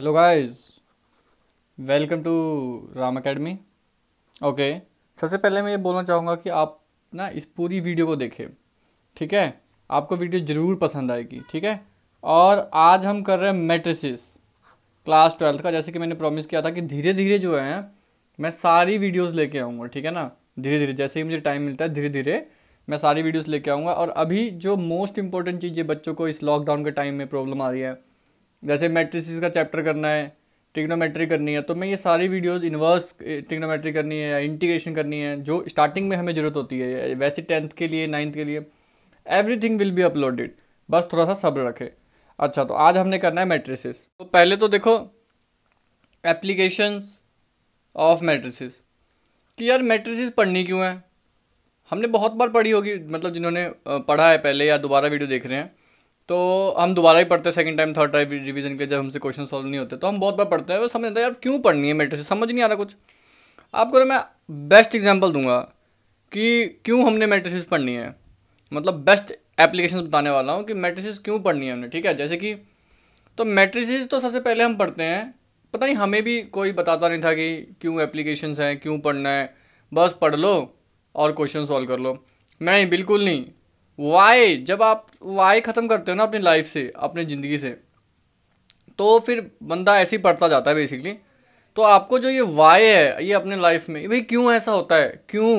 hello guys welcome to Ram academy okay सबसे पहले मैं ये बोलना चाहूँगा कि आप ना इस पूरी वीडियो को देखें ठीक है आपको वीडियो ज़रूर पसंद आएगी ठीक है और आज हम कर रहे हैं मेट्रिसिस क्लास ट्वेल्थ का जैसे कि मैंने प्रॉमिस किया था कि धीरे धीरे जो है मैं सारी वीडियोस लेके आऊँगा ठीक है ना धीरे धीरे जैसे ही मुझे टाइम मिलता है धीरे धीरे मैं सारी वीडियोस लेके आऊँगा और अभी जो मोस्ट इंपॉर्टेंट चीज़ है बच्चों को इस लॉकडाउन के टाइम में प्रॉब्लम आ रही है जैसे मेट्रिसिस का चैप्टर करना है टिग्नोमेट्री करनी है तो मैं ये सारी वीडियोस इन्वर्स टिग्नोमेट्री करनी है या इंटीग्रेशन करनी है जो स्टार्टिंग में हमें ज़रूरत होती है वैसे टेंथ के लिए नाइन्थ के लिए एवरीथिंग विल बी अपलोडेड बस थोड़ा सा सब्र रखे अच्छा तो आज हमने करना है मैट्रिसिस तो पहले तो देखो एप्लीकेशंस ऑफ मैट्रिसिस कि यार मैट्रिसिस पढ़नी क्यों है हमने बहुत बार पढ़ी होगी मतलब जिन्होंने पढ़ा है पहले या दोबारा वीडियो देख रहे हैं तो हम दोबारा ही पढ़ते हैं second time third time revision के जब हमसे क्वेश्चन सॉल्व नहीं होते तो हम बहुत बार पढ़ते हैं वो समझ आता है यार क्यों पढ़नी है मेट्रिक से समझ नहीं आ रहा कुछ आपको तो मैं बेस्ट एग्जाम्पल दूंगा कि क्यों हमने मेट्रिक पढ़नी है मतलब बेस्ट एप्लीकेशन बताने वाला हूँ कि मेट्रिक क्यों पढ़नी है हमने ठीक है जैसे कि तो मेट्रिक तो सबसे पहले हम पढ़ते हैं पता नहीं हमें भी कोई बताता नहीं था कि क्यों एप्लीकेशन हैं क्यों पढ़ना है बस पढ़ लो और क्वेश्चन सॉल्व कर लो नहीं बिल्कुल नहीं वाई जब आप वाई ख़त्म करते हो ना अपनी लाइफ से अपनी ज़िंदगी से तो फिर बंदा ऐसे ही पढ़ता जाता है बेसिकली तो आपको जो ये वाई है ये अपने लाइफ में भाई क्यों ऐसा होता है क्यों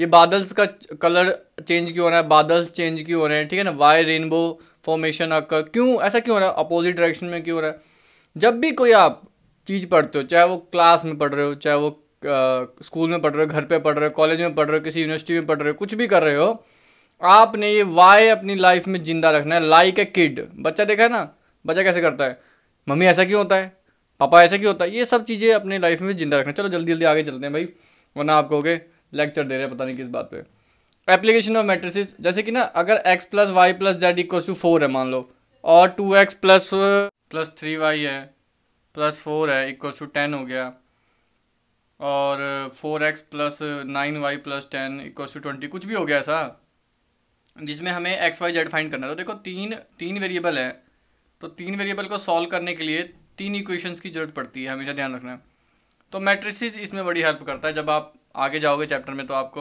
ये बादल्स का कलर चेंज क्यों हो रहा है बादल्स चेंज क्यों हो रहे हैं ठीक है ना वाई रेनबो फॉर्मेशन आकर क्यों ऐसा क्यों हो रहा है अपोजिट डायरेक्शन में क्यों हो रहा है जब भी कोई आप चीज़ पढ़ते हो चाहे वो क्लास में पढ़ रहे हो चाहे वो स्कूल में पढ़ रहे हो घर पे पढ़ रहे हो कॉलेज में पढ़ रहे हो किसी यूनिवर्सिटी में पढ़ रहे हो कुछ भी कर रहे हो आपने ये वाई अपनी लाइफ में जिंदा रखना है लाइक ए किड बच्चा देखा है ना बच्चा कैसे करता है मम्मी ऐसा क्यों होता है पापा ऐसा क्यों होता है ये सब चीज़ें अपनी लाइफ में जिंदा रखना चलो जल्दी जल्दी आगे चलते हैं भाई वरना आप कहोगे लेक्चर दे रहे हैं पता नहीं किस बात पे एप्लीकेशन ऑफ मैट्रिसेस जैसे कि ना अगर X plus Y plus Z equal to four है मान लो और two X plus plus three Y है प्लस फोर है इक्व टू टेन हो गया और four X plus nine Y plus ten equal to twenty कुछ भी हो गया ऐसा जिसमें हमें एक्स वाई जेड फाइंड करना है तो देखो तीन तीन वेरिएबल है तो तीन वेरिएबल को सॉल्व करने के लिए तीन इक्वेशंस की जरूरत पड़ती है हमेशा ध्यान रखना है तो मैट्रिसेस इसमें बड़ी हेल्प करता है जब आप आगे जाओगे चैप्टर में तो आपको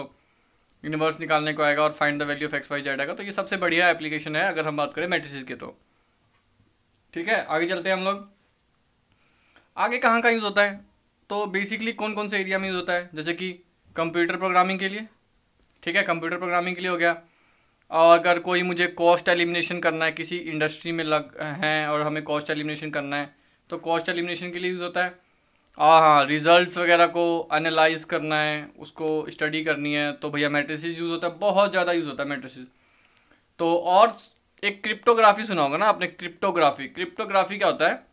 यूनिवर्स निकालने को आएगा और find the value of X Y Z आएगा तो ये सबसे बढ़िया एप्लीकेशन है अगर हम बात करें मैट्रिसेस के तो ठीक है आगे चलते हैं हम लोग आगे कहाँ का यूज़ होता है तो बेसिकली कौन कौन से एरिया में यूज़ होता है जैसे कि कंप्यूटर प्रोग्रामिंग के लिए ठीक है कंप्यूटर प्रोग्रामिंग के लिए हो गया और अगर कोई मुझे कॉस्ट एलिमिनेशन करना है किसी इंडस्ट्री में लग हैं और हमें कॉस्ट एलिमिनेशन करना है तो कॉस्ट एलिमिनेशन के लिए यूज़ होता है हाँ हाँ रिजल्ट वगैरह को एनालाइज करना है उसको स्टडी करनी है तो भैया मेट्रिसिस यूज़ होता है बहुत ज़्यादा यूज़ होता है मेट्रिसिस तो और एक क्रिप्टोग्राफी सुना होगा ना आपने क्रिप्टोग्राफी क्रिप्टोग्राफी क्या होता है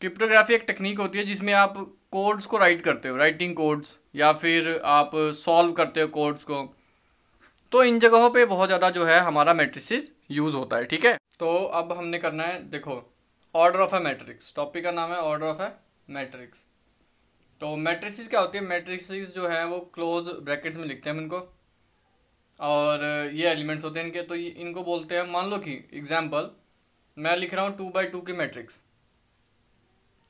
क्रिप्टोग्राफी एक टेक्निक होती है जिसमें आप कोड्स को राइट करते हो राइटिंग कोड्स या फिर आप सॉल्व करते हो कोड्स को तो इन जगहों पे बहुत ज़्यादा जो है हमारा मेट्रिस यूज़ होता है ठीक है तो अब हमने करना है देखो order of a matrix topic का नाम है ऑर्डर ऑफ ए मैट्रिक्स तो मैट्रिक्स क्या होती है मैट्रिक्स जो है वो क्लोज ब्रैकेट्स में लिखते हैं इनको और ये एलिमेंट्स होते हैं इनके तो इनको बोलते हैं मान लो कि एग्जाम्पल मैं लिख रहा हूँ टू बाई टू की मैट्रिक्स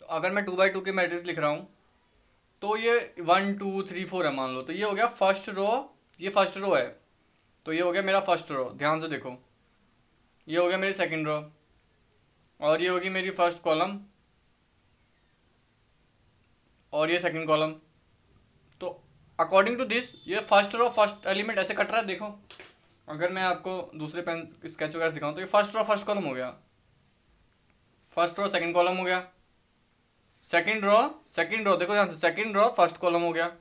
तो अगर मैं टू बाई टू की मैट्रिक्स लिख रहा हूँ तो ये वन टू थ्री फोर है मान लो तो ये हो गया फर्स्ट रो ये फर्स्ट रो है तो ये हो गया मेरा फर्स्ट रो ध्यान से देखो ये हो गया मेरी सेकेंड रो और ये होगी मेरी फर्स्ट कॉलम और ये सेकेंड कॉलम तो अकॉर्डिंग टू दिस ये फर्स्ट रो फर्स्ट एलिमेंट ऐसे कट रहा है देखो अगर मैं आपको दूसरे पेन स्केच वगैरह दिखाऊँ तो ये फर्स्ट रो फर्स्ट कॉलम हो गया फर्स्ट रो सेकंड कॉलम हो गया सेकंड रो सेकंड रो देखो ध्यान से सेकंड रो फर्स्ट कॉलम हो गया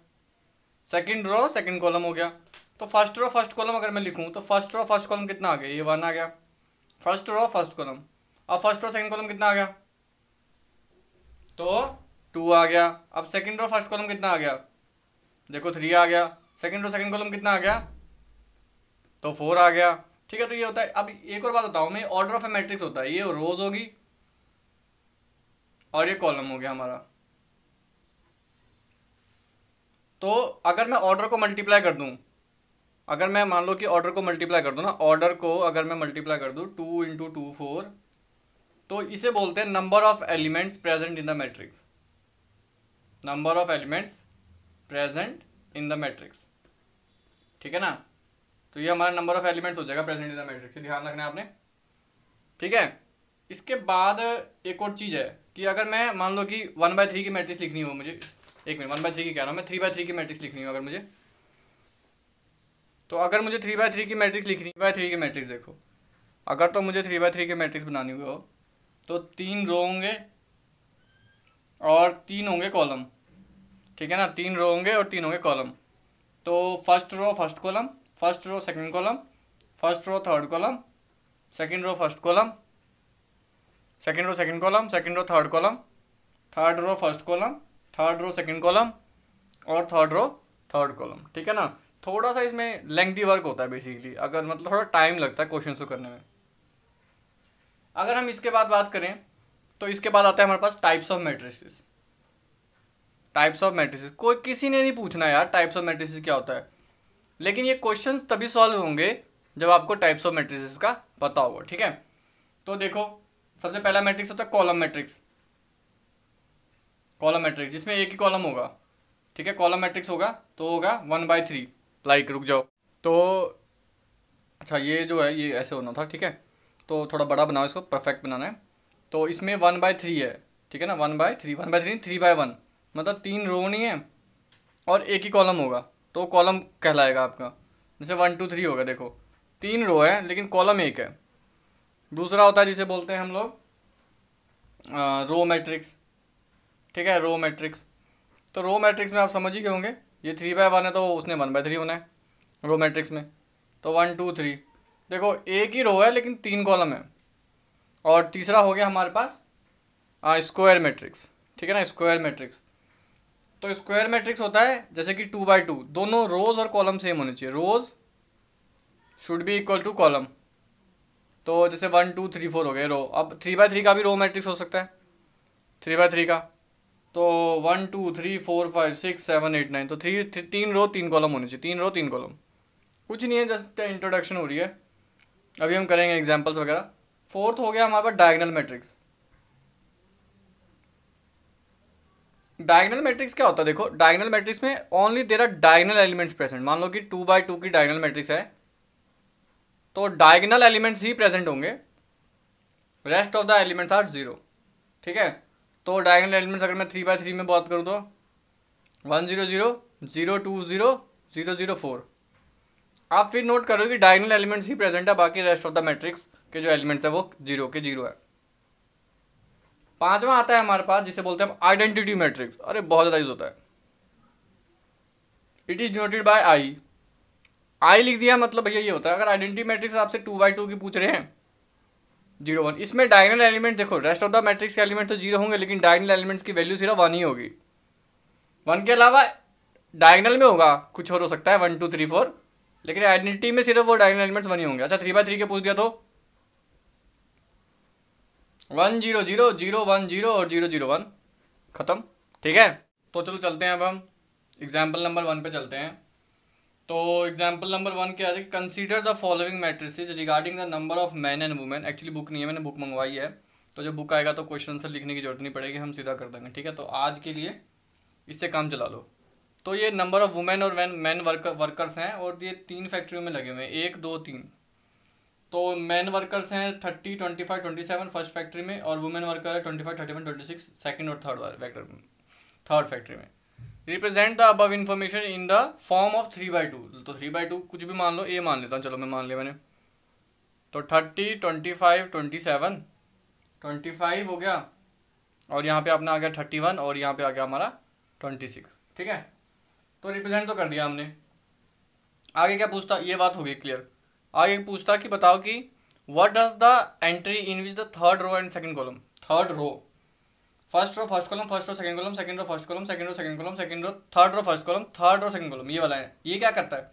सेकंड रो सेकंड कॉलम हो गया तो फर्स्ट रो फर्स्ट कॉलम अगर मैं लिखूँ तो फर्स्ट रो फर्स्ट कॉलम कितना आ गया ये वन आ गया फर्स्ट रो फर्स्ट कॉलम अब फर्स्ट रो सेकंड कॉलम कितना आ गया तो टू आ गया अब सेकंड रो फर्स्ट कॉलम कितना आ गया देखो थ्री आ गया सेकंड रो सेकंड कॉलम कितना आ गया तो फोर आ गया ठीक है तो ये होता है अब एक और बात बताऊँ मैं ऑर्डर ऑफ ए मैट्रिक्स होता है ये रोज होगी और ये कॉलम हो गया हमारा तो अगर मैं ऑर्डर को मल्टीप्लाई कर दूँ अगर मैं मान लो कि ऑर्डर को मल्टीप्लाई कर दूँ ना ऑर्डर को अगर मैं मल्टीप्लाई कर दूँ टू इंटू टू फोर तो इसे बोलते हैं number of elements present in the matrix number of elements present in the matrix ठीक है ना तो ये हमारा नंबर ऑफ एलिमेंट्स हो जाएगा प्रेजेंट इन द मैट्रिक्स ध्यान रखना है आपने ठीक है इसके बाद एक और चीज़ है कि अगर मैं मान लो कि वन बाय थ्री की मैट्रिक्स लिखनी हो मुझे एक मिनट वन बाय थ्री की कह रहा हूँ मैं थ्री बाय थ्री की मैट्रिक्स लिखनी हो अगर मुझे तो अगर मुझे थ्री बाय थ्री की मैट्रिक्स लिखनी बाय थ्री की मैट्रिक्स देखो अगर तो मुझे थ्री बाय थ्री की मैट्रिक्स बनानी हो तो तीन रो होंगे और तीन होंगे कॉलम ठीक है ना तीन रो होंगे और तीन होंगे कॉलम तो first row first column first row second column first row third column second row first column second row second column second row third column third row first column third row second column और third row third column ठीक है ना थोड़ा सा इसमें lengthy work होता है basically अगर मतलब थोड़ा टाइम लगता है क्वेश्चन को करने में अगर हम इसके बाद बात करें तो इसके बाद आता है हमारे पास types of matrices types of matrices कोई किसी ने नहीं पूछना यार टाइप्स ऑफ मैट्रिसेस क्या होता है लेकिन ये क्वेश्चन तभी सॉल्व होंगे जब आपको टाइप्स ऑफ मैट्रिसेस का पता होगा ठीक है तो देखो सबसे पहला मैट्रिक्स होता है कॉलम मैट्रिक्स कॉलम मैट्रिक्स जिसमें एक ही कॉलम होगा ठीक है कॉलम मैट्रिक्स होगा तो होगा वन बाय थ्री लाइक रुक जाओ तो अच्छा ये जो है ये ऐसे होना था ठीक है तो थोड़ा बड़ा बनाओ इसको परफेक्ट बनाना है तो इसमें वन बाय थ्री है ठीक है ना one by three one by three three by one मतलब तीन रो नहीं है और एक ही कॉलम होगा तो कॉलम कहलाएगा आपका जैसे वन टू थ्री होगा देखो तीन रो है लेकिन कॉलम एक है दूसरा होता है जिसे बोलते हैं हम लोग रो मैट्रिक्स ठीक है रो मैट्रिक्स तो रो मैट्रिक्स में आप समझ ही गए होंगे ये थ्री बाय वन है तो उसने वन बाय थ्री होना है रो मैट्रिक्स में तो वन टू थ्री देखो एक ही रो है लेकिन तीन कॉलम है और तीसरा हो गया हमारे पास स्क्वायर मैट्रिक्स ठीक है ना स्क्वायर मैट्रिक्स तो स्क्वायर मैट्रिक्स होता है जैसे कि टू बाई टू दोनों रोज और कॉलम सेम होने चाहिए rows should be equal to column तो जैसे वन टू थ्री फोर हो गए रो अब थ्री बाय थ्री का भी रो मैट्रिक्स हो सकता है थ्री बाय थ्री का तो one two three four five six seven eight nine तो थ्री तीन रो तीन कॉलम होनी चाहिए तीन रो तीन कॉलम कुछ नहीं है जस्ट इंट्रोडक्शन हो रही है अभी हम करेंगे एग्जाम्पल्स वगैरह फोर्थ हो गया हमारे पास डायगनल मैट्रिक्स डायगनल मैट्रिक्स क्या होता है देखो डायगनल मैट्रिक्स में only there are diagonal elements present मान लो कि टू बाई टू की डायगनल मैट्रिक्स है तो डायगनल एलिमेंट्स ही प्रेजेंट होंगे rest of the elements are zero ठीक है तो डायगनल एलिमेंट्स अगर मैं थ्री बाय थ्री में बात करूँ तो one zero zero zero two zero zero zero four आप फिर नोट करो कि डायगनल एलिमेंट्स ही प्रेजेंट है बाकी रेस्ट ऑफ द मैट्रिक्स के जो एलिमेंट्स है वो जीरो के जीरो है पांचवा आता है हमारे पास जिसे बोलते हैं आइडेंटिटी मैट्रिक्स अरे बहुत ज़्यादा यूज़ होता है it is denoted by I I लिख दिया मतलब भैया ये होता है अगर आइडेंटिटी मैट्रिक्स आपसे टू बाई टू की पूछ रहे हैं जीरो वन इसमें डायगनल एलिमेंट देखो रेस्ट ऑफ द मैट्रिक्स के एलिमेंट तो जीरो होंगे लेकिन डायगनल एलिमेंट्स की वैल्यू सिर्फ वन ही होगी वन के अलावा डायगनल में होगा कुछ और हो सकता है वन टू थ्री फोर लेकिन आइडेंटिटी में सिर्फ वो डायगनल एलिमेंट्स वन ही होंगे अच्छा थ्री बाय थ्री के पूछ दिया तो one zero zero zero one zero और जीरो जीरो वन ख़त्म ठीक है तो चलो चलते हैं अब हम एग्जाम्पल नंबर वन पे चलते हैं तो एग्जाम्पल नंबर वन क्या है consider the following matrices regarding the number of man and women actually book नहीं है मैंने बुक मंगवाई है तो जब बुक आएगा तो क्वेश्चन आंसर लिखने की जरूरत नहीं पड़ेगी हम सीधा कर देंगे ठीक है तो आज के लिए इससे काम चला लो तो ये नंबर ऑफ वुमेन और मैन मैन वर्कर वर्कर्स हैं और ये तीन फैक्ट्रियों में लगे हुए हैं एक दो तीन तो मैन वर्कर्स हैं thirty twenty five twenty seven first factory में और वुमेन वर्कर है twenty five thirty one twenty six second और थर्ड फैक्टर थर्ड फैक्ट्री में रिप्रेजेंट द अब information in the form of three by two तो three by two कुछ भी मान लो ए मान लेता हूँ चलो मैं मान लिया मैंने तो thirty twenty five twenty seven twenty five हो गया और यहाँ पे अपना आ गया थर्टी वन और यहाँ पे आ गया हमारा ट्वेंटी सिक्स ठीक है तो रिप्रेजेंट तो कर दिया हमने आगे क्या पूछता ये बात हो गई क्लियर आगे पूछता कि बताओ कि what does the entry in which the third row and second column third row first row first column first row second column second row first column second row second column second row third row first column third row second column ये वाला है ये क्या करता है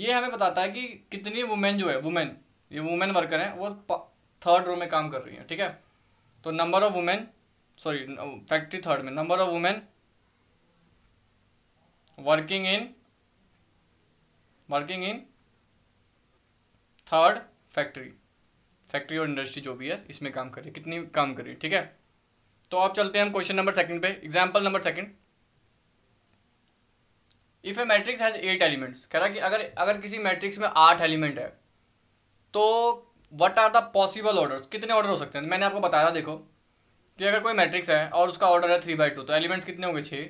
ये हमें बताता है कि कितनी वुमेन जो है वुमेन ये वुमेन वर्कर हैं वो थर्ड रो में काम कर रही हैं ठीक है तो number of women sorry factory third में number of women working in working in third factory factory और इंडस्ट्री जो भी है इसमें काम है कितनी काम करिए ठीक है तो आप चलते हैं हम क्वेश्चन नंबर सेकंड पे example number second if a matrix has eight elements कह रहा कि अगर अगर किसी मैट्रिक्स में आठ एलिमेंट है तो what are the possible orders कितने ऑर्डर हो सकते हैं मैंने आपको बताया देखो कि अगर कोई मैट्रिक्स है और उसका ऑर्डर है थ्री बाई टू तो एलिमेंट्स कितने होंगे छः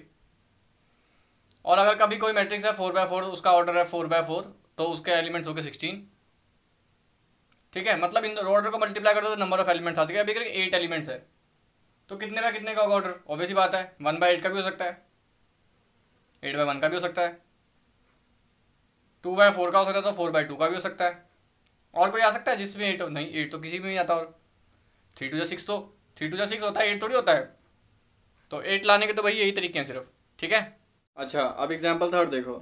और अगर कभी कोई मैट्रिक्स है फोर बाय फोर उसका ऑर्डर है फोर बाय फोर तो उसके एलिमेंट्स हो गए सिक्सटीन ठीक है मतलब इन ऑर्डर को मल्टीप्लाई कर दो तो नंबर ऑफ एलिमेंट्स आते हैं अभी करके एट एलिमेंट्स है तो कितने बाय कितने का होगा ऑर्डर ही बात है वन बाय एट का भी हो सकता है एट बाय वन का भी हो सकता है टू बाय फोर का हो सकता है तो फोर बाय टू का भी हो सकता है और कोई आ सकता है जिसमें एट नहीं एट तो किसी में नहीं आता और थ्री टू या सिक्स तो थ्री टू या सिक्स होता है एट थोड़ी होता है तो एट लाने के तो भाई यही तरीके हैं सिर्फ ठीक है अच्छा अब एग्जाम्पल थर्ड देखो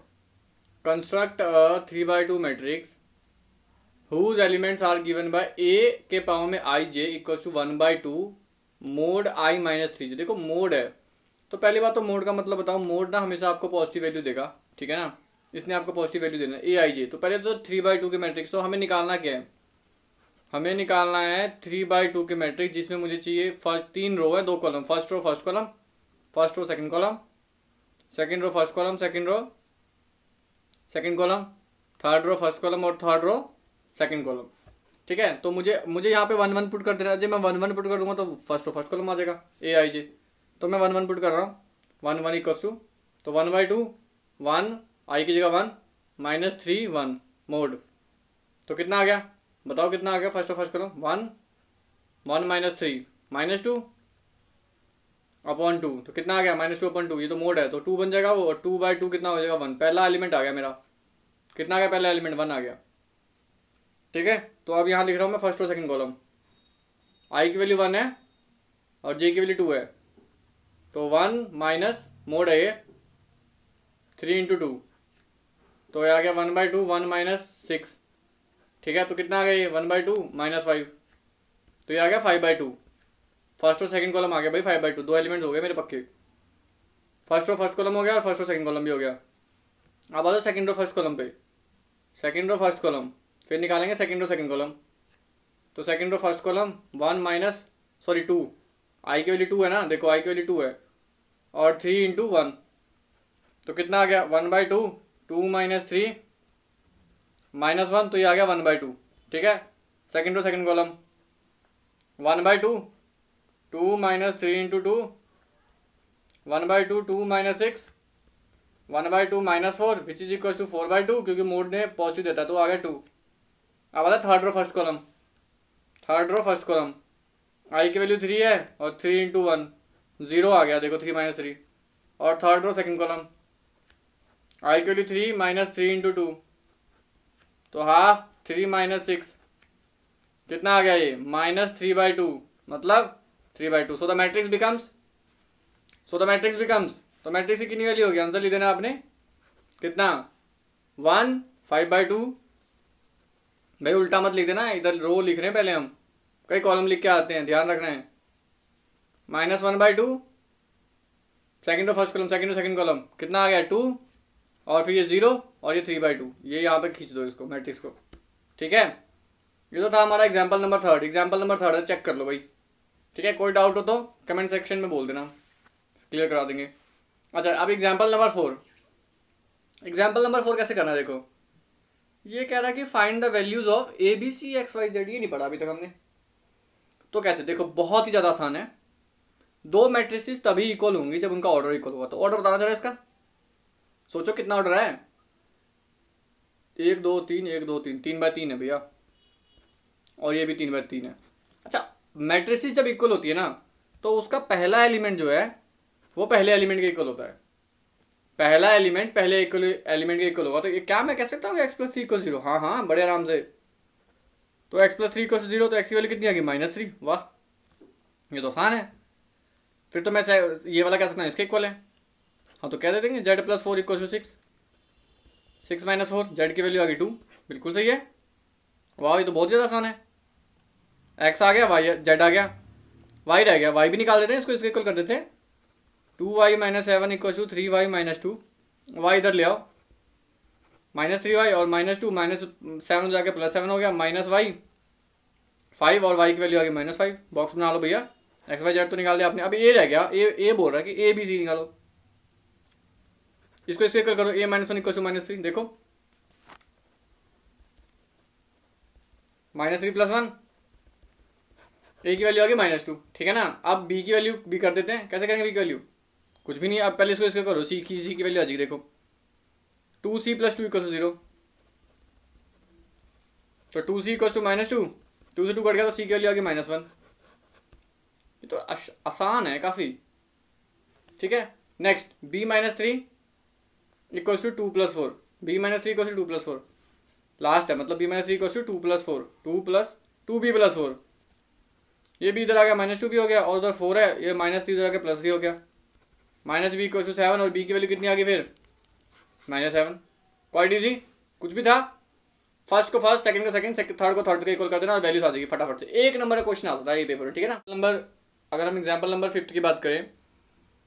construct a three by two matrix whose elements are given by a के पावर में I J equals to one by two mod I minus three देखो मोड है तो पहली बात तो मोड का मतलब बताऊँ मोड ना हमेशा आपको पॉजिटिव वैल्यू देगा ठीक है ना इसने आपको पॉजिटिव वैल्यू देना ए आई जे तो पहले तो थ्री बाई टू के मैट्रिक्स तो हमें निकालना क्या है हमें निकालना है थ्री बाई टू के मैट्रिक्स जिसमें मुझे चाहिए फर्स्ट तीन रो है दो column first row first column first row second column second row first column second row second column third row first column और थर्ड रो सेकंड कॉलम ठीक है तो मुझे मुझे यहाँ पे वन वन पुट कर देना जब मैं वन वन पुट कर दूंगा तो फर्स्ट तो फर्स्ट कॉलम आ जाएगा ए आई जे तो मैं वन वन पुट कर रहा हूँ वन वन इक्वस टू तो one by two one I की जगह one minus three one mod तो कितना आ गया बताओ कितना आ गया first of first column one one minus three minus two upon two तो कितना आ गया माइनस टू अपॉन टू ये तो मोड है तो टू बन जाएगा वो टू बाई टू कितना हो जाएगा वन पहला एलिमेंट आ गया मेरा कितना आ गया पहला एलिमेंट वन आ गया ठीक है तो अब यहाँ लिख रहा हूँ मैं फर्स्ट और सेकंड कॉलम आई की वैल्यू वन है और जे की वैल्यू टू है तो वन माइनस मोड है ये थ्री इंटू टू तो ये आ गया one by two one minus six ठीक है तो कितना आ गया ये one by two minus five तो ये आ गया फाइव बाई टू फर्स्ट और सेकंड कॉलम आ गया भाई फाइव बाई टू दो एलिमेंट्स हो गए मेरे पक्के फर्स्ट और फर्स्ट कॉलम हो गया और फर्स्ट और सेकंड कॉलम भी हो गया अब आ जाओ सेकंड और फर्स्ट कॉलम पे सेकंड और फर्स्ट कॉलम फिर निकालेंगे सेकेंड रो सेकेंड कॉलम तो second row first column one minus sorry two I की वैल्यू टू है ना देखो आई की वैल्यू टू है और थ्री इंटू वन तो कितना आ गया one by two two minus three minus one तो ये आ गया वन बाई टू ठीक है second row second column one by two two minus three into two one by two two minus six one by two minus four which is equal to four by two क्योंकि mod ने positive देता है तो आ गया two अब आता third row first column third row first column I की वैल्यू थ्री है और थ्री इंटू वन जीरो आ गया देखो थ्री माइनस थ्री और third row second column I की value three minus three into two तो हाफ थ्री माइनस सिक्स कितना आ गया ये माइनस थ्री बाई टू मतलब three by two so the matrix becomes so the matrix becomes तो matrix की कितनी वैल्यू होगी आंसर लिख देना आपने कितना वन फाइव बाई टू भाई उल्टा मत लिख देना इधर रो लिख रहे हैं पहले हम कई कॉलम लिख के आते हैं ध्यान रखना है minus one by two second और फर्स्ट कॉलम सेकेंड और सेकेंड कॉलम कितना आ गया टू और फिर ये जीरो और ये थ्री बाई टू ये यहाँ तक खींच दो इसको मैट्रिक्स को ठीक है ये तो था हमारा example number third example number third है चेक कर लो भाई ठीक है कोई डाउट हो तो कमेंट सेक्शन में बोल देना क्लियर करा देंगे अच्छा अब example number four example number four कैसे करना देखो ये कह रहा है कि find the values of A B C X Y Z ये नहीं पढ़ा अभी तक हमने तो कैसे देखो बहुत ही ज़्यादा आसान है दो मैट्रिसेस तभी इक्वल होंगी जब उनका ऑर्डर इक्वल होगा तो ऑर्डर बताना जरा इसका सोचो कितना ऑर्डर है एक दो तीन एक दो तीन तीन बाय तीन है भैया और ये भी तीन बाय तीन है अच्छा मैट्रिसेस जब इक्वल होती है ना तो उसका पहला एलिमेंट जो है वो पहले एलिमेंट के इक्वल होता है पहला एलिमेंट पहले एलिमेंट का इक्वल होगा तो ये क्या मैं कह सकता हूँ X plus three equal zero हाँ हाँ बड़े आराम से तो X plus three equal zero तो एक्स की वैल्यू कितनी आ गई माइनस थ्री वाह ये तो आसान है फिर तो मैं ये वाला कह सकता हूँ इसके इक्वल है हाँ तो कह दे देंगे Z plus four equal to six six minus four Z की वैल्यू आ गई टू बिल्कुल सही है वाह ये तो बहुत ज़्यादा आसान है एक्स आ गया वाई जेड आ गया वाई रह गया वाई भी निकाल देते हैं इसको इसके इक्वल कर देते हैं two Y minus seven equal to three Y minus two Y इधर ले आओ माइनस थ्री वाई और माइनस टू माइनस सेवन जाके प्लस सेवन हो गया माइनस वाई फाइव और वाई की वैल्यू आ गई माइनस फाइव बॉक्स बना लो भैया एक्स वाई जेड तो निकाल दिया आपने अब ए रह गया ए ए बोल रहा है कि ए बी सी निकालो इसको इसके कल करो A minus one equal to minus three देखो minus three plus one A की वैल्यू आ गई माइनस टू ठीक है ना अब बी की वैल्यू बी कर देते हैं कैसे करेंगे बी की वैल्यू कुछ भी नहीं आप पहले इसको इसका करो सी की सी की वैल्यू आ जाएगी देखो two C plus two equal to zero तो two C equal to minus two two से टू कट गया तो सी की वैल्यू आ गई माइनस वन ये तो आसान है काफ़ी ठीक है next B minus three equal to two plus four B minus three equal to two plus four last है मतलब B minus three equal to two plus four two plus two B plus four ये भी इधर आ गया minus two भी हो गया और उधर फोर है ये माइनस थ्री उधर आ गया प्लस थ्री हो गया माइनस बी टू सेवन और बी की वैल्यू कितनी आ गई फिर माइनस सेवन क्वाइट इजी कुछ भी था फर्स्ट को फर्स्ट सेकंड को सेकंड थर्ड को थर्ड का इक्वल कर देना और वैल्यूज आ जाएगी फटाफट से एक नंबर का क्वेश्चन आ सकता है ये पेपर ठीक है ना नंबर अगर हम एग्जाम्पल नंबर फिफ्थ की बात करें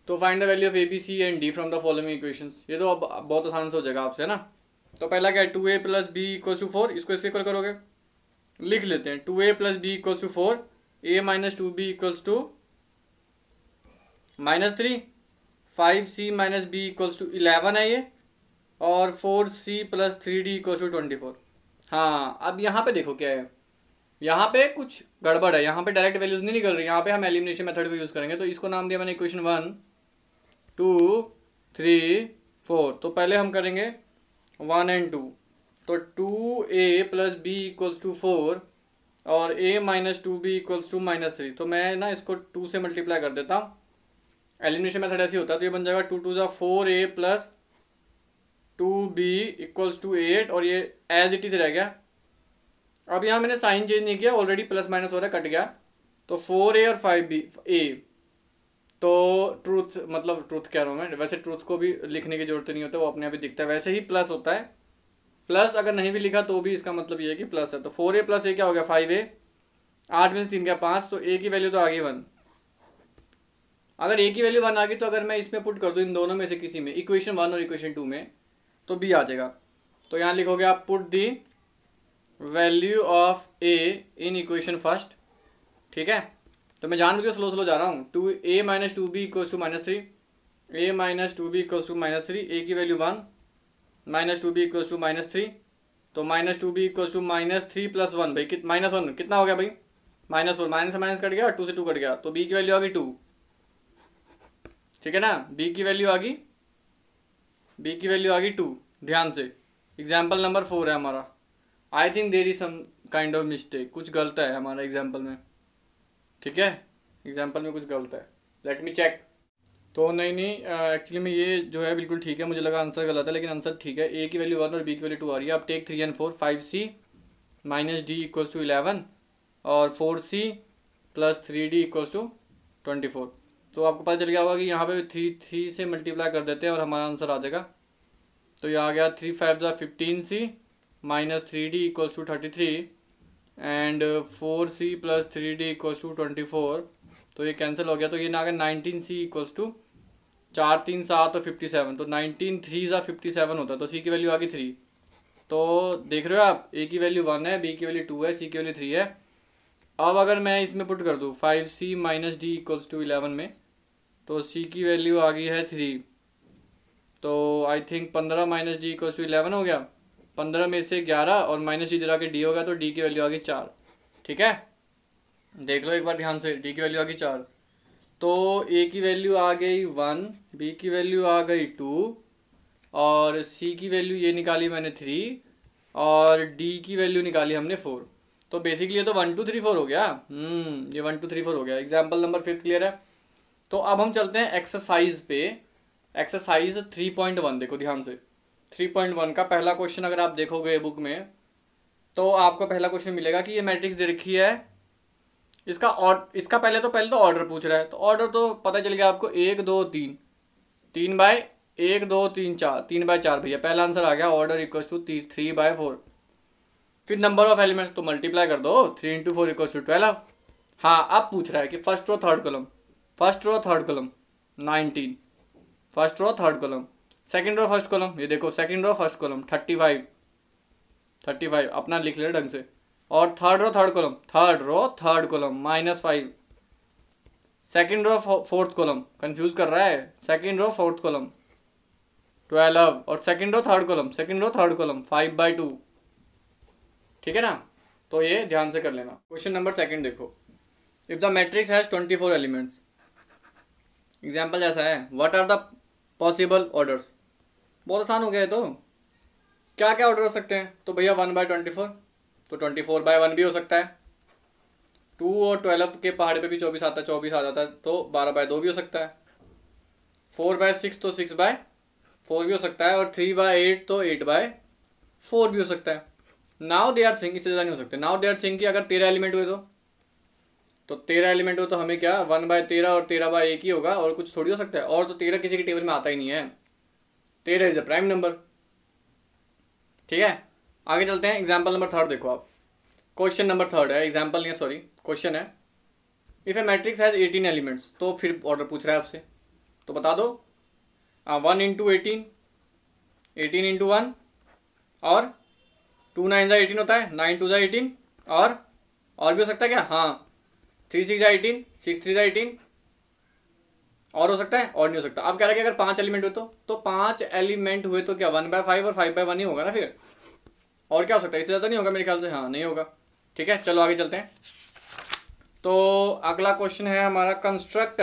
तो find the value of A B C and D from the following equation ये तो अब बहुत आसान से हो जाएगा आपसे है ना तो पहला क्या है two A plus B equal to four इसको इसके इक्वल करोगे लिख लेते हैं two A plus B equal to four A minus two B equals to minus three five C minus B equals to eleven है ये और four C plus three D equals to twenty four हाँ अब यहाँ पे देखो क्या है यहाँ पे कुछ गड़बड़ है यहाँ पे डायरेक्ट वैल्यूज़ नहीं निकल रही यहाँ पे हम एलिमिनेशन मेथड को यूज़ करेंगे तो इसको नाम दिया मैंने equation one two three four तो पहले हम करेंगे वन एंड टू तो two A plus B equals to four और A minus two B equals to minus three तो मैं ना इसको टू से मल्टीप्लाई कर देता हूँ एलिमिनेशन मेथड ऐसे होता है तो ये बन जाएगा टू टू जो four A plus two B equals to eight और ये एज इट इज़ रह गया अब यहाँ मैंने साइन चेंज नहीं किया ऑलरेडी प्लस माइनस हो रहा है कट गया तो फोर ए और फाइव बी ए तो ट्रूथ मतलब ट्रूथ कह रहा हूँ मैं वैसे ट्रूथ को भी लिखने की जरूरत नहीं होता वो अपने आप ही दिखता है वैसे ही प्लस होता है प्लस अगर नहीं भी लिखा तो भी इसका मतलब ये है कि प्लस है तो फोर ए प्लस ए क्या हो गया फाइव ए आठ में से तीन क्या पाँच तो ए की वैल्यू तो आ गई वन अगर ए की वैल्यू वन आ गई तो अगर मैं इसमें पुट कर दूँ इन दोनों में से किसी में इक्वेशन वन और इक्वेशन टू में तो बी आ जाएगा तो यहाँ लिखोगे आप put the value of A in equation first ठीक है तो मैं जान स्लो स्लो जा रहा हूँ two A minus two B equals to minus three A minus two B equals to minus three A की value one minus two B equals to minus three तो minus two B equals to minus three plus one भाई minus one कितना हो गया भाई minus one minus minus cut गया two से two cut गया तो बी की वैल्यू आ गई टू ठीक है ना बी की वैल्यू आ गई बी की वैल्यू आ गई टू ध्यान से एग्जाम्पल नंबर फोर है हमारा I think there is some kind of mistake कुछ गलत है हमारा एग्जाम्पल में ठीक है एग्जाम्पल में कुछ गलत है लेट मी चेक तो नहीं नहीं एक्चुअली में ये जो है बिल्कुल ठीक है मुझे लगा आंसर गलत है लेकिन आंसर ठीक है ए की वैल्यू वन और बी की वैल्यू टू आ रही है अब take three and four five C minus D equals to eleven और four C plus three D equals to twenty four तो आपको पता चल गया होगा कि यहाँ पे थ्री थ्री से मल्टीप्लाई कर देते हैं और हमारा आंसर आ जाएगा तो ये आ गया थ्री फाइव ज़ा fifteen C minus three D equal to thirty three and four C plus three D equal to twenty four तो ये कैंसिल हो गया तो ये ना आ गया नाइनटीन सी इक्वल्स टू चार तीन सात और फिफ्टी सेवन तो नाइनटीन थ्री ज़ा फिफ्टी सेवन होता है तो सी की वैल्यू आ गई थ्री तो देख रहे हो आप ए की वैल्यू वन है बी की वैल्यू टू है सी की वैल्यू थ्री है अब अगर मैं इसमें पुट कर दूँ five C minus D equals to eleven में तो सी की वैल्यू आ गई है थ्री तो आई थिंक पंद्रह minus D equal to eleven हो गया पंद्रह में से ग्यारह और माइनस डी जरा के डी होगा तो डी की वैल्यू आ गई चार ठीक है देख लो एक बार ध्यान से डी की वैल्यू आ गई चार तो ए की वैल्यू आ गई वन बी की वैल्यू आ गई टू और सी की वैल्यू ये निकाली मैंने थ्री और डी की वैल्यू निकाली हमने फोर तो बेसिकली ये तो वन टू थ्री फोर हो गया हम्म ये वन टू थ्री फोर हो गया एग्जाम्पल नंबर फिफ्थ क्लियर है तो अब हम चलते हैं एक्सरसाइज पे एक्सरसाइज थ्री पॉइंट वन देखो ध्यान से थ्री पॉइंट वन का पहला क्वेश्चन अगर आप देखोगे बुक में तो आपको पहला क्वेश्चन मिलेगा कि ये मैट्रिक्स दे रखी है इसका और इसका पहले तो पहले तो ऑर्डर पूछ रहा है तो ऑर्डर तो पता चल गया आपको एक दो तीन तीन बाय एक दो तीन चार तीन बाय चार भैया पहला आंसर आ गया order equal to three by four फिर नंबर ऑफ एलिमेंट तो मल्टीप्लाई कर दो three into four equal to twelve हाँ अब पूछ रहा है कि फर्स्ट और third column first row third column nineteen first row third column second row first column ये देखो second row first column thirty five thirty five अपना लिख ले ढंग से और third row third column third row third column minus five second row fourth column confuse कर रहा है second row fourth column twelve और second row third column second row third column five by two ठीक है ना तो ये ध्यान से कर लेना क्वेश्चन नंबर सेकेंड देखो if the matrix has twenty four elements example जैसा है what are the possible orders बहुत आसान हो गया है तो क्या क्या ऑर्डर हो सकते हैं तो भैया वन बाय ट्वेंटी फोर तो ट्वेंटी फोर बाय वन भी हो सकता है टू और ट्वेल्व के पहाड़ पे भी चौबीस आता है चौबीस आ जाता है तो बारह बाय दो भी हो सकता है फोर बाय सिक्स तो सिक्स बाय फोर भी हो सकता है और थ्री बाय एट तो एट बाय फोर भी हो सकता है नाव दे आर सिंह इससे ज़्यादा नहीं हो सकते नाव दे आर सिंह की अगर तेरह एलिमेंट हुए तो तो तेरह एलिमेंट हो तो हमें क्या वन बाय तेरह और तेरह बाय एक ही होगा और कुछ थोड़ी हो सकता है और तो तेरह किसी के टेबल में आता ही नहीं है तेरह इज अ प्राइम नंबर ठीक है आगे चलते हैं एग्जाम्पल नंबर थर्ड देखो आप क्वेश्चन नंबर थर्ड है एग्जाम्पल नहीं है सॉरी क्वेश्चन है if a matrix has eighteen elements तो फिर ऑर्डर पूछ रहा है आपसे तो बता दो one into eighteen eighteen into one और टू नाइन ज़ा एटीन होता है नाइन टू ज़ा एटीन और और भी हो सकता है क्या हाँ three six eighteen six three eighteen और हो सकता है और नहीं हो सकता आप कह रहे हैं कि अगर पांच एलिमेंट हो तो तो पांच एलिमेंट हुए तो क्या वन बाय फाइव और फाइव बाय वन ही होगा ना फिर और क्या हो सकता है इससे ज़्यादा नहीं होगा मेरे ख्याल से हाँ नहीं होगा ठीक है चलो आगे चलते हैं तो अगला क्वेश्चन है हमारा construct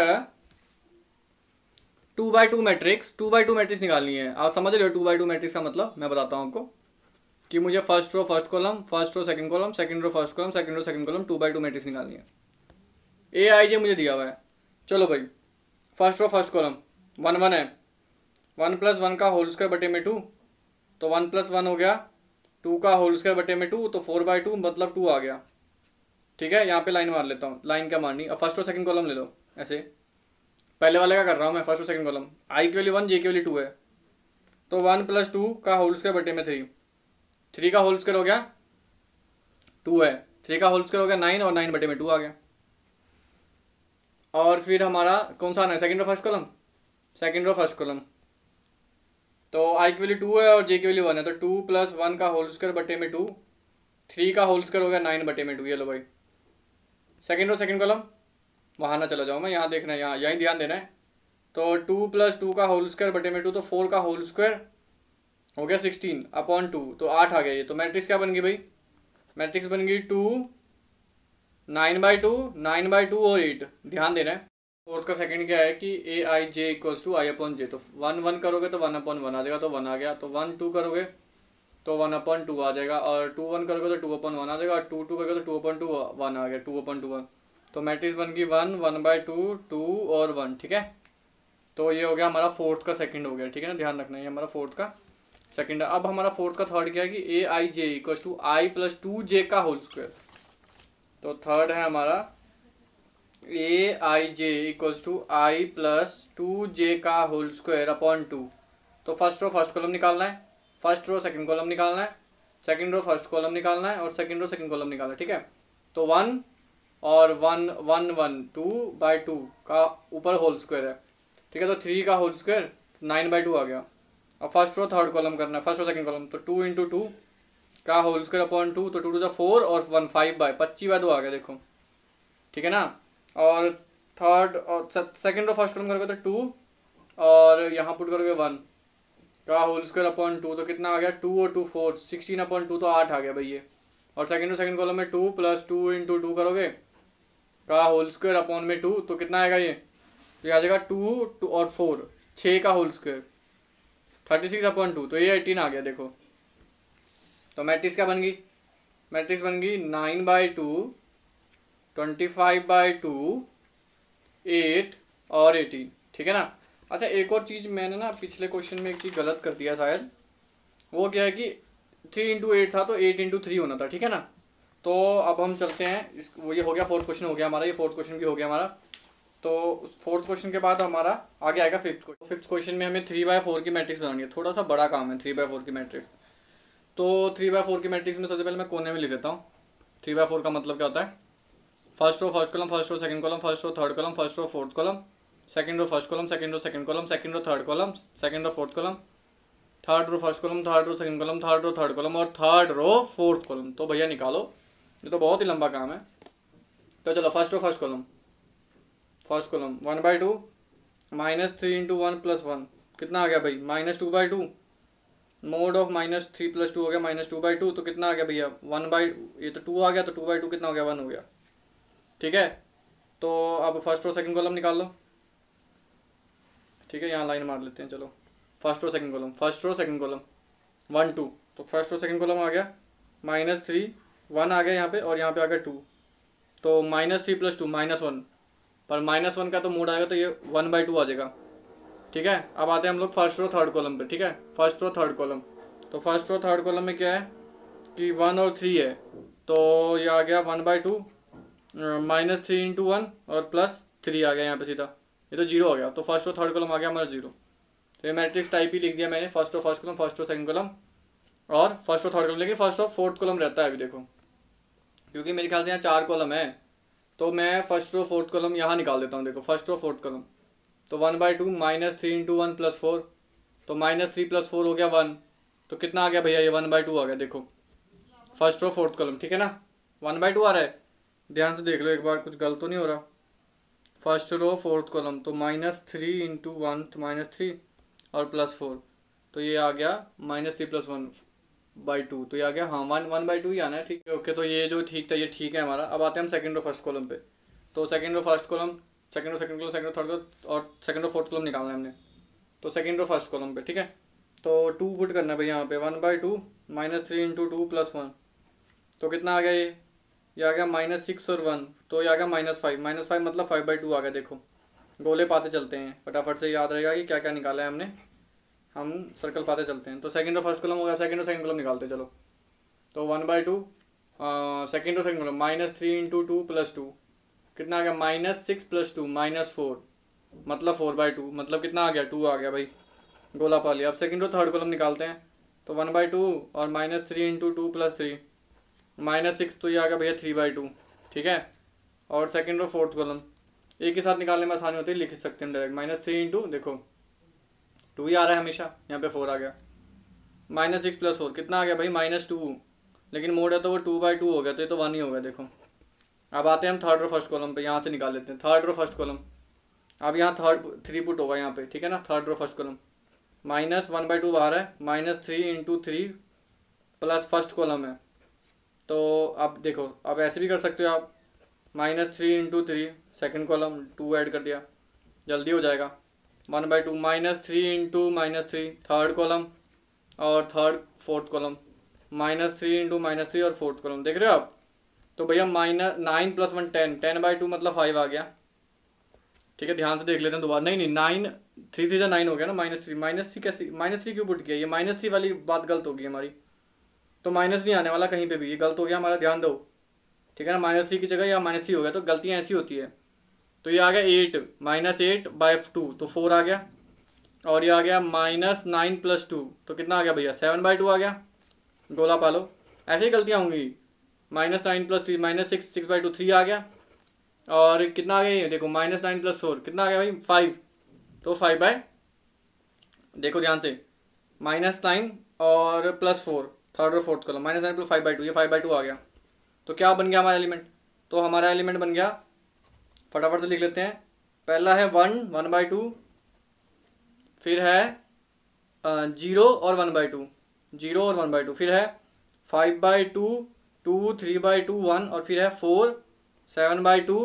two by two matrix two by two matrix निकालनी है आप समझ रहे हो टू बाई टू मैट्रिक्स का मतलब मैं बताता हूँ आपको कि मुझे first row first column first row second column second row first column second row second column two by two matrix निकालनी है ए आई जे मुझे दिया हुआ है चलो भाई first row first column one one है वन प्लस वन का होल स्क्वायर बटे में टू तो वन प्लस वन हो गया टू का होल स्क्वायर बटे में टू तो फोर बाई टू मतलब टू आ गया ठीक है यहाँ पे लाइन मार लेता हूँ लाइन क्या मारनी अब फर्स्ट और सेकंड कॉलम ले लो ऐसे पहले वाले का कर रहा हूँ मैं फर्स्ट और सेकंड कॉलम आई के वाली वन जे के वाली टू है तो वन प्लस टू का होल स्क्वायर बटे में थ्री थ्री का होल स्क्वायर हो गया टू है थ्री का होल स्क्वायर हो गया नाइन और नाइन बटे में टू आ गया और फिर हमारा कौन सा आना है सेकेंड और फर्स्ट कॉलम सेकेंड और फर्स्ट कॉलम तो आई की वैल्यू टू है और जे की वैल्यू वन है तो टू प्लस वन का होल स्क्वायर बटे में टू थ्री का होल स्क्वायर हो गया नाइन बटे में टू ये लो भाई सेकेंड रो सेकेंड कॉलम वहाँ ना चला जाऊँ मैं यहाँ देखना है यहाँ यहीं ध्यान देना है तो टू प्लस टू का होल स्क्वायर बटे में टू तो फोर का होल स्क्वायर हो गया सिक्सटीन अपॉन टू तो आठ आ गया ये तो मैट्रिक्स क्या बन गई भाई मैट्रिक्स बन गई two nine by two nine by two और एट ध्यान देना है फोर्थ का सेकंड क्या है कि A I J equals to I upon J तो वन वन करोगे तो वन अपॉन वन आ जाएगा तो वन आ गया तो वन टू करोगे तो वन अपॉन टू आ जाएगा और टू वन करोगे तो टू अपॉन वन आ जाएगा और टू टू करोगे तो टू अपॉन टू वन आ गया टू अपॉन टू वन तो मैट्रिक्स बन गई one one by two two और वन ठीक है तो ये हो गया हमारा फोर्थ का सेकंड हो गया ठीक है ना ध्यान रखना ये हमारा फोर्थ का सेकंड अब हमारा फोर्थ का थर्ड क्या है कि A I J equal to I plus two J का होल स्क्वायर तो थर्ड है हमारा A I J equals to I plus two J का होल स्क्वायर अपॉन टू तो फर्स्ट रो फर्स्ट कॉलम निकालना है फर्स्ट रो सेकंड कॉलम निकालना है सेकंड रो फर्स्ट कॉलम निकालना है और सेकंड रो सेकंड कॉलम निकालना है ठीक है तो वन और one one one two by two का ऊपर होल स्क्वायर है ठीक है तो थ्री का whole square nine by two आ गया और फर्स्ट रो थर्ड कॉलम करना है फर्स्ट रो सेकंड कॉलम तो टू इंटू टू का होल स्क्वायर अपॉन टू तो टू टू जो फोर और वन फाइव बाय पच्चीस बाय दो आ गया देखो ठीक है ना और थर्ड और सेकेंड और फर्स्ट टर्म करोगे तो टू और यहाँ पुट करोगे वन का होल स्क्वायर अपॉन टू तो कितना आ गया टू और two four sixteen upon two तो आठ आ गया भाई ये और सेकेंड और सेकेंड कॉलम में two plus two into two करोगे का होल स्क्वायर अपॉन में टू तो कितना आएगा ये ये आ जाएगा टू टू और फोर छः का whole square thirty six upon two तो ये एटीन आ गया देखो तो मैट्रिक्स क्या बन गई मैट्रिक्स बन गई nine by two twenty five by two eight और एटीन ठीक है ना अच्छा एक और चीज़ मैंने ना पिछले क्वेश्चन में एक चीज़ गलत कर दिया शायद वो क्या है कि थ्री इंटू एट था तो एट इंटू थ्री होना था ठीक है ना तो अब हम चलते हैं इस वो ये हो गया फोर्थ क्वेश्चन हो गया हमारा ये फोर्थ क्वेश्चन भी हो गया हमारा तो उस फोर्थ क्वेश्चन के बाद हमारा आगे आएगा फिफ्थ क्वेश्चन फिफ्थ क्वेश्चन में हमें थ्री बाय फोर की मैट्रिक्स बनानी है थोड़ा सा बड़ा काम है थ्री बाय फोर की मैट्रिक्स तो थ्री बाय फोर की मैट्रिक्स में सबसे पहले मैं कोने में लिख देता हूँ थ्री बाय फोर का मतलब क्या होता है first row first column first row second column first row third column first row fourth column second row first column second row second column second row third column second row fourth column third row first column third row second column third row third column और third row fourth column तो भैया निकालो ये तो बहुत ही लंबा काम है तो चलो first row first column first column one by two minus three into one plus one कितना आ गया भाई minus two by two mod of minus three plus two हो गया माइनस टू बाई टू तो कितना आ गया भैया वन बाई ये तो टू आ गया तो टू बाई टू कितना हो गया वन हो गया ठीक है तो अब फर्स्ट और सेकंड कॉलम निकाल लो ठीक है यहाँ लाइन मार लेते हैं चलो फर्स्ट और सेकंड कॉलम फर्स्ट और सेकंड कॉलम वन टू तो फर्स्ट और सेकंड कॉलम आ गया माइनस थ्री वन आ गया यहाँ पे और यहाँ पे आ गया टू तो minus three plus two minus one पर माइनस वन का तो मोड आएगा तो ये वन बाई टू आ जाएगा ठीक है अब आते हैं हम लोग फर्स्ट रो थर्ड कॉलम पे ठीक है फर्स्ट रो थर्ड कॉलम तो फर्स्ट रो थर्ड कॉलम में क्या है कि वन और थ्री है तो ये आ गया one by two minus three into one और प्लस थ्री आ गया यहाँ पे सीधा ये तो जीरो आ गया तो फर्स्ट और थर्ड कॉलम आ गया हमारा जीरो तो ये मैट्रिक्स टाइप ही लिख दिया मैंने फर्स्ट और फर्स्ट कॉलम फर्स्ट और सेकंड कॉलम और फर्स्ट और थर्ड कॉलम लेकिन फर्स्ट और फोर्थ कॉलम रहता है अभी देखो क्योंकि मेरे ख्याल से यहाँ चार कॉलम है तो मैं फर्स्ट रो फोर्थ कॉलम यहाँ निकाल देता हूँ देखो फर्स्ट रो फोर्थ कॉलम तो one by two minus three into one plus four तो माइनस थ्री प्लस फोर हो गया वन तो कितना आ गया भैया ये वन बाई टू आ गया देखो फर्स्ट और फोर्थ कॉलम ठीक है ना वन बाई टू आ रहा है ध्यान से देख लो एक बार कुछ गलत तो नहीं हो रहा फर्स्ट रो फोर्थ कॉलम तो माइनस थ्री इंटू वन तो माइनस थ्री और प्लस फोर तो ये आ गया minus three plus one by two तो ये आ गया हाँ वन वन बाई टू ही आना है ठीक है ओके तो ये जो ठीक था ये ठीक है हमारा अब आते हैं हम सेकेंड रो फर्स्ट कॉलम पे तो second row first column second और सेकंड कॉलम सेकंड और थर्ड कॉलम और सेकंड और फोर्थ कॉलम निकालना है हमने तो सेकेंड और फर्स्ट कॉलम पे ठीक है तो टू पुट करना है भाई यहाँ पे one by two minus three into two plus one तो कितना आ गया ये ये आ गया माइनस सिक्स और वन तो ये आ गया माइनस फाइव माइनस फाइव मतलब फाइव बाई टू आ गया देखो गोले पाते चलते हैं फटाफट से याद रहेगा कि क्या क्या निकाला है हमने हम सर्कल पाते चलते हैं तो सेकंड और फर्स्ट कॉलम हो गया सेकंड और सेकंड कॉलम निकालते चलो तो वन बाई टू सेकेंड और second column minus three into two plus two कितना आ गया minus six plus two minus four मतलब फोर बाई टू मतलब कितना आ गया टू आ गया भाई गोला पाली अब सेकेंड और थर्ड कॉलम निकालते हैं तो वन बाई टू और minus three into two plus three minus six तो ये आ गया भैया थ्री बाई टू ठीक है और सेकेंड और फोर्थ कॉलम एक ही साथ निकालने में आसानी होती है लिख सकते हैं डायरेक्ट माइनस थ्री इंटू देखो टू ही आ रहा है हमेशा यहाँ पे फोर आ गया माइनस सिक्स प्लस फोर कितना आ गया भाई माइनस टू लेकिन मोड है तो वो टू बाई टू हो गया तो ये तो वन ही हो गया देखो अब आते हैं हम थर्ड और फर्स्ट कॉलम पे यहाँ से निकाल लेते हैं थर्ड और फर्स्ट कॉलम अब यहाँ थर्ड थ्री पुट होगा यहाँ पे ठीक है ना थर्ड और first column minus one by two बाहर है minus three into three plus first column है तो अब देखो अब ऐसे भी कर सकते हो आप minus three into three second column two add कर दिया जल्दी हो जाएगा one by two minus three into minus three third column और third fourth column minus three into minus three और फोर्थ कॉलम देख रहे हो आप तो भैया minus nine plus one ten ten by two मतलब फाइव आ गया ठीक है ध्यान से देख लेते हैं दोबारा नहीं नहीं नाइन थ्री थ्री जो नाइन हो गया ना माइनस थ्री माइनस थ्री कैसे माइनस थ्री क्यों पुट किया ये माइनस थ्री वाली बात गलत होगी हमारी तो माइनस नहीं आने वाला कहीं पर भी ये गलत हो गया हमारा ध्यान दो ठीक है ना माइनस थ्री की जगह या माइनस थ्री हो गया तो गलतियाँ ऐसी होती है तो ये आ गया eight minus eight by two तो फोर आ गया और ये आ गया माइनस नाइन प्लस टू तो कितना आ गया भैया सेवन बाई टू आ गया गोला पालो ऐसे ही गलतियाँ होंगी minus nine plus three minus six six by two three आ गया और कितना आ गया ये देखो माइनस नाइन प्लस फोर कितना आ गया भाई फाइव तो फाइव बाय देखो ध्यान से माइनस नाइन और प्लस फोर थर्ड और fourth column minus nine plus five by two ये फाइव बाई टू आ गया तो क्या बन गया हमारा एलिमेंट तो हमारा एलिमेंट बन गया फटाफट से लिख लेते हैं पहला है वन वन बाई टू फिर है जीरो और वन बाई टू जीरो और वन बाई टू फिर है five by two two three by two one और फिर है four seven by two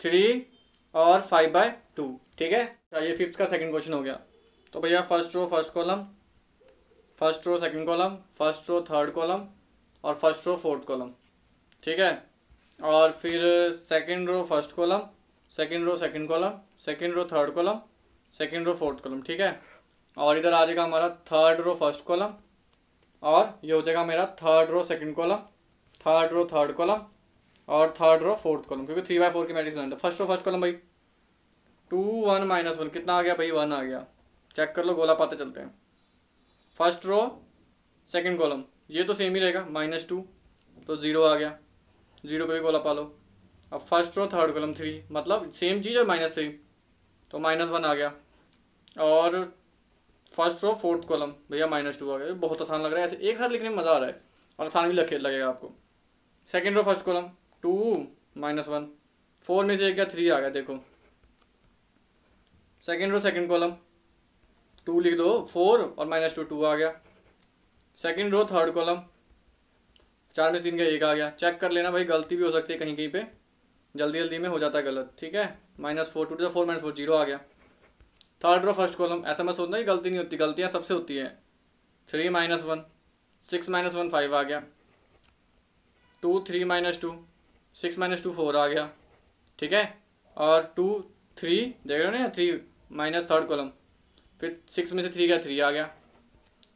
three और फाइव बाय टू ठीक है ये फिफ्थ का सेकंड क्वेश्चन हो गया तो भैया first row first column first row second column first row third column और फर्स्ट रो फोर्थ कॉलम ठीक है और फिर second row first column second row second column second row third column second row fourth column ठीक है और इधर आ जाएगा हमारा थर्ड रो फर्स्ट कॉलम और ये हो जाएगा मेरा third row second column third row third column और थर्ड रो फोर्थ कॉलम क्योंकि थ्री बाई फोर की मैट्रिक्स बनाते फर्स्ट रो फर्स्ट कॉलम भाई टू वन माइनस वन कितना आ गया भाई वन आ गया चेक कर लो गोला पाते चलते हैं फर्स्ट रो सेकंड कॉलम ये तो सेम ही रहेगा माइनस टू तो ज़ीरो आ गया ज़ीरो पे भी गोला पा लो अब first row third column three मतलब सेम चीज़ है माइनस थ्री तो माइनस वन आ गया और फर्स्ट रो फोर्थ कॉलम भैया माइनस टू आ गया बहुत आसान लग रहा है ऐसे एक साथ लिखने में मज़ा आ रहा है और आसान भी लगे लगेगा आपको second row first column two minus one four में से एक गया थ्री आ गया देखो second row second column two लिख दो फोर और माइनस टू टू आ गया सेकेंड रो थर्ड कॉलम चार में तीन का एक आ गया चेक कर लेना भाई गलती भी हो सकती है कहीं कहीं पे जल्दी जल्दी में हो जाता है गलत ठीक है minus four two two four minus four zero आ गया थर्ड रो फर्स्ट कॉलम ऐसा मैं सोचना कि गलती नहीं होती गलतियाँ सबसे होती है three minus one six minus one five आ गया two three minus two six minus two four आ गया ठीक है और टू थ्री देख रहे हो ना थ्री माइनस थर्ड कॉलम फिर सिक्स में से थ्री का थ्री आ गया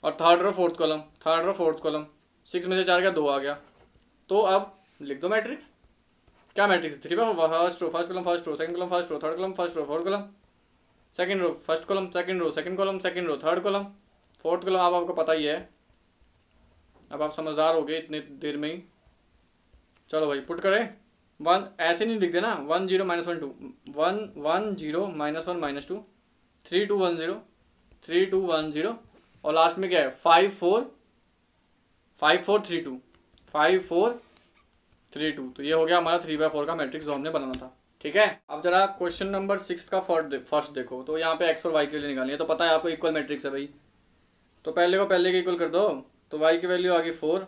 और third row fourth column third row fourth column six में से चार का दो आ गया तो अब लिख दो मैट्रिक्स क्या matrix three first row first column first row second column first row third column first row fourth column second row first column second row second column second row third column fourth column अब आपको पता ही है अब आप समझदार हो गए इतने देर में ही चलो भाई पुट करें वन ऐसे नहीं लिख देना one zero minus one two one one zero minus one minus two three two one zero three two one zero और लास्ट में क्या है five four five four three two five four three two तो ये हो गया हमारा three by four का मैट्रिक्स जो हमने बनाना था ठीक है अब जरा क्वेश्चन नंबर सिक्स का फर्स्ट दे, फर्स्ट देखो तो यहाँ पे एक्स और वाई की वैल्यू निकालनी है तो पता है आपको इक्वल मैट्रिक्स है भाई तो पहले को पहले के इक्वल कर दो तो वाई की वैल्यू आ गई फोर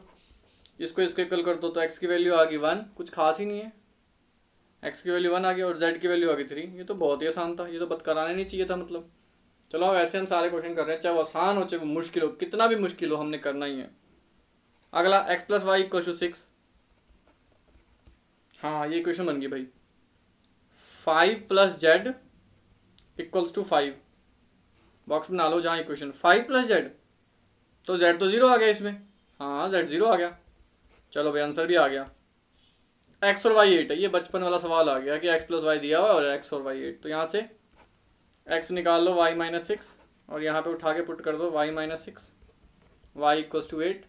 इसको इसको इक्वल कर दो तो एक्स की वैल्यू आ गई वन कुछ खास ही नहीं है एक्स की वैल्यू वन आ गई और जेड की वैल्यू आ गई थ्री ये तो बहुत ही आसान था ये तो बत कराना नहीं चाहिए था मतलब चलो अब ऐसे हम सारे क्वेश्चन कर रहे हैं चाहे वो आसान हो चाहे वो मुश्किल हो कितना भी मुश्किल हो हमने करना ही है अगला x plus y equal to six हाँ ये क्वेश्चन बन गई भाई five plus z equals to five box बना लो जहाँ इक्वेशन फाइव प्लस जेड तो जेड तो ज़ीरो आ गया इसमें हाँ जेड ज़ीरो आ गया चलो भाई आंसर भी आ गया एक्स और वाई एट है ये बचपन वाला सवाल आ गया कि एक्स प्लस वाई दिया हुआ और एक्स और वाई एट तो यहाँ से एक्स निकाल लो वाई माइनस सिक्स और यहाँ पे उठा के पुट कर दो y minus six y equals to eight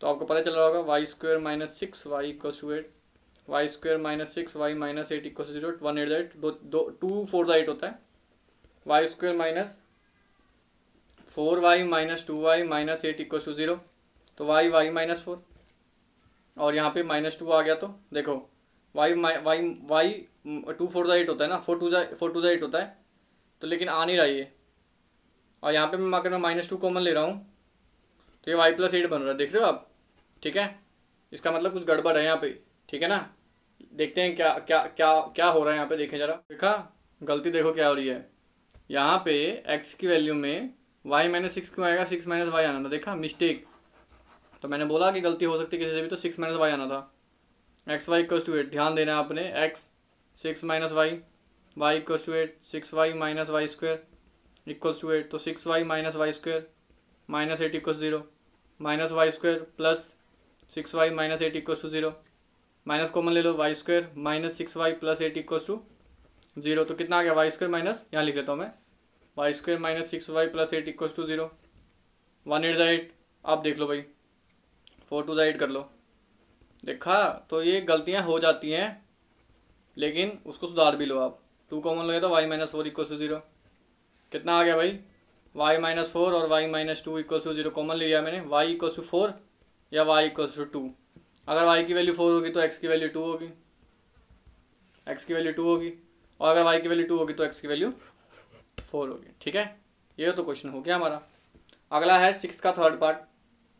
तो आपको पता चल रहा होगा y square minus six y equals to eight y square minus six y minus eight equal zero one eight that दो दो टू फोर दाइट होता है y square minus four y minus two Y minus eight equal to zero तो y y minus four और यहाँ पे minus two आ गया तो देखो y y y two four दाइट होता है ना फोर टू ज़ा फोर टू जाइट होता है तो लेकिन आ नहीं रहा ये और यहाँ पे मैं अगर मैं माइनस टू कॉमन ले रहा हूँ तो ये वाई प्लस एट बन रहा है देख रहे हो आप ठीक है इसका मतलब कुछ गड़बड़ है यहाँ पे ठीक है ना देखते हैं क्या क्या क्या क्या हो रहा है यहाँ पे देखें जरा देखा गलती देखो क्या हो रही है यहाँ पे एक्स की वैल्यू में वाई माइनस सिक्स क्यों आएगा सिक्स माइनस वाई आना था देखा मिस्टेक तो मैंने बोला कि गलती हो सकती है किसी से भी तो सिक्स माइनस वाई आना था x y equal to eight ध्यान देना आपने x six minus y y equal to eight six y minus y square equals to eight तो six y minus y square minus eight equal zero minus y square plus six y minus eight equal to zero minus common ले लो y square minus six y plus eight equals to zero तो कितना आ गया Y square minus यहाँ लिख लेता हूँ मैं y square minus six y plus eight equals to zero one eight ज़ा एट आप देख लो भाई फोर टू ज़ा एट कर लो देखा तो ये गलतियाँ हो जाती हैं लेकिन उसको सुधार भी लो आप टू कॉमन लगे तो y minus four equals to zero कितना आ गया भाई वाई माइनस फोर और y minus two equals to zero common ले लिया मैंने वाई इक्वस टू फोर या वाई इक्वस टू टू अगर वाई की वैल्यू फोर होगी तो एक्स की वैल्यू टू होगी एक्स की वैल्यू टू होगी और अगर वाई की वैल्यू टू होगी तो एक्स की वैल्यू फोर होगी ठीक है ये तो क्वेश्चन हो गया हमारा अगला है सिक्स का थर्ड पार्ट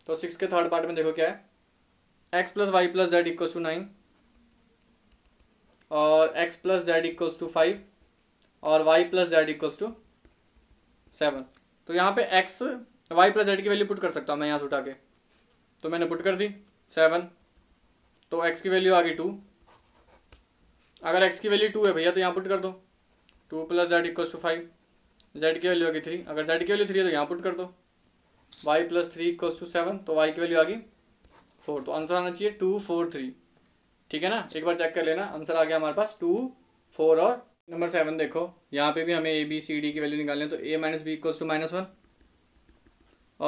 तो सिक्स के थर्ड पार्ट में देखो क्या है x plus Y plus z equals to nine और x plus z equals to five और y plus z equals to seven तो यहाँ पे एक्स वाई प्लस जेड की वैल्यू पुट कर सकता हूँ मैं यहाँ से उठा के तो मैंने पुट कर दी सेवन तो एक्स की वैल्यू आ गई टू अगर एक्स की वैल्यू टू है भैया तो यहाँ पुट कर दो two plus Z equal to five z की वैल्यू आ गई थ्री अगर जेड की वैल्यू थ्री है तो यहाँ पुट कर दो y plus three equal to seven तो वाई की वैल्यू आ गई फोर तो आंसर आना चाहिए टू फोर थ्री ठीक है ना एक बार चेक कर लेना आंसर आ गया हमारे पास टू फोर और नंबर सेवन देखो यहाँ पे भी हमें ए बी सी डी की वैल्यू निकालनी है तो A minus B equals to minus one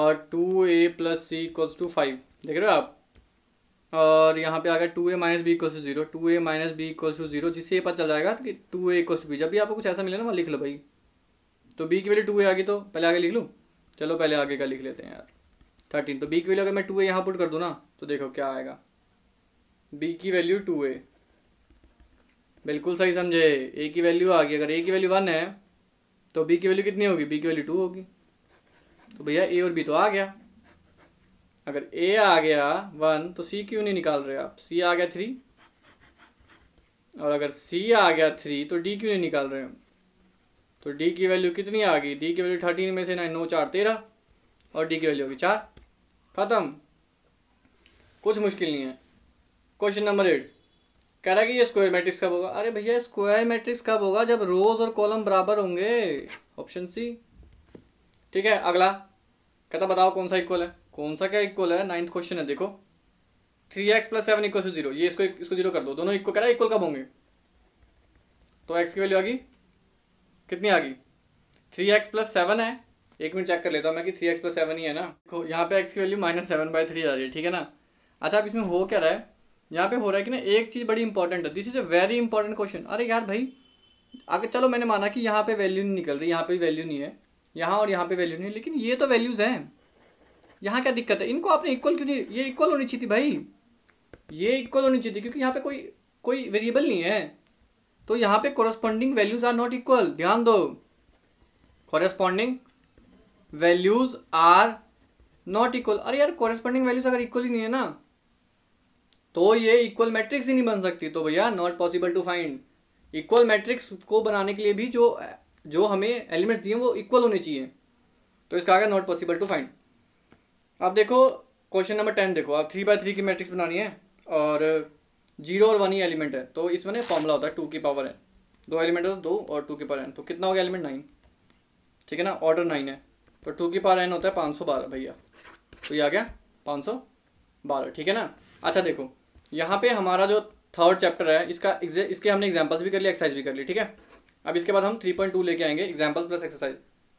और two A plus C equals to five देख रहे हो आप और यहाँ पे आ गया two A minus B equal to zero two A minus B equal to zero जिससे ये पता चल जाएगा कि two A equal to B जब भी आपको कुछ ऐसा मिले ना वहाँ लिख लो भाई तो बी की वैल्यू टू ए आ गई तो पहले आगे लिख लूँ चलो पहले आगे का लिख लेते हैं यार थर्टीन तो बी की वैल्यू अगर मैं टू ए यहाँ पुट कर दूँ ना तो देखो क्या आएगा बी की वैल्यू टू ए बिल्कुल सही समझे ए की वैल्यू आ गई अगर ए की वैल्यू वन है तो बी की वैल्यू कितनी होगी बी की वैल्यू टू होगी तो भैया ए और बी तो आ गया अगर ए आ गया वन तो सी क्यों नहीं निकाल रहे आप सी आ गया थ्री और अगर सी आ गया थ्री तो डी क्यों नहीं निकाल रहे हम तो डी की वैल्यू कितनी आ गई डी की वैल्यू थर्टीन में से नाइन नौ चार तेरह और डी की वैल्यू होगी चार खत्म कुछ मुश्किल नहीं है क्वेश्चन नंबर एट कह रहा है कि ये स्क्वायर मैट्रिक्स कब होगा अरे भैया स्क्वायर मैट्रिक्स कब होगा जब रोज और कॉलम बराबर होंगे ऑप्शन सी ठीक है अगला कहता बताओ कौन सा इक्वल है कौन सा क्या इक्वल है नाइन्थ क्वेश्चन है देखो three x plus seven equal to zero ये इसको इसको जीरो कर दो दोनों इक्वल करा इक्वल कब होंगे तो एक्स की वैल्यू आ गई कितनी आ गई थ्री एक्स प्लस सेवन है एक मिनट चेक कर लेता हूँ मैं कि थ्री एक्स प्लस सेवन ही है ना देखो यहाँ पे एक्स की value minus seven by three आ रही है ठीक है ना अच्छा अब इसमें हो क्या रहा है यहाँ पे हो रहा है कि ना एक चीज़ बड़ी इंपॉर्टेंट है this is a very important question अरे यार भाई अगर चलो मैंने माना कि यहाँ पे वैल्यू नहीं निकल रही यहाँ पे वैल्यू नहीं है यहाँ और यहाँ पे वैल्यू नहीं है लेकिन ये तो वैल्यूज़ हैं यहाँ क्या दिक्कत है इनको आपने इक्वल क्यों नहीं ये इक्वल होनी चाहिए थी भाई ये इक्वल होनी चाहिए थी क्योंकि यहाँ पे कोई कोई वेरिएबल नहीं है तो यहाँ पे corresponding values are not equal ध्यान दो corresponding values are not equal अरे यार कॉरेस्पॉन्डिंग वैल्यूज अगर इक्वल ही नहीं है ना तो ये इक्वल मैट्रिक्स ही नहीं बन सकती तो भैया not possible to find equal matrix को बनाने के लिए भी जो जो हमें एलिमेंट्स दिए वो इक्वल होने चाहिए तो इसका आगे नॉट पॉसिबल टू फाइंड अब देखो क्वेश्चन नंबर टेन देखो आप थ्री बाय थ्री की मैट्रिक्स बनानी है और जीरो और वन ही एलिमेंट है तो इसमें ना फॉर्मूला होता है टू की पावर एन दो एलिमेंट होता है दो और टू की पावर एन तो कितना हो गया एलिमेंट नाइन ठीक है ना ऑर्डर नाइन है तो टू की पावर एन होता है पाँच सौ बारह भैया तो ये आ गया पाँच सौ बारह ठीक है ना अच्छा देखो यहाँ पे हमारा जो थर्ड चैप्टर है इसका इसके हमने एग्जाम्पल्स भी कर लिया एक्सरसाइज भी कर ली ठीक है अब इसके बाद हम थ्री पॉइंट टू लेके आएंगे एग्जाम्पल्स प्लस एक्सरसाइज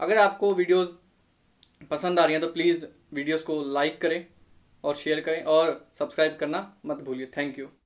अगर आपको वीडियोज़ पसंद आ रही हैं तो प्लीज़ वीडियोस को लाइक करें और शेयर करें और सब्सक्राइब करना मत भूलिए थैंक यू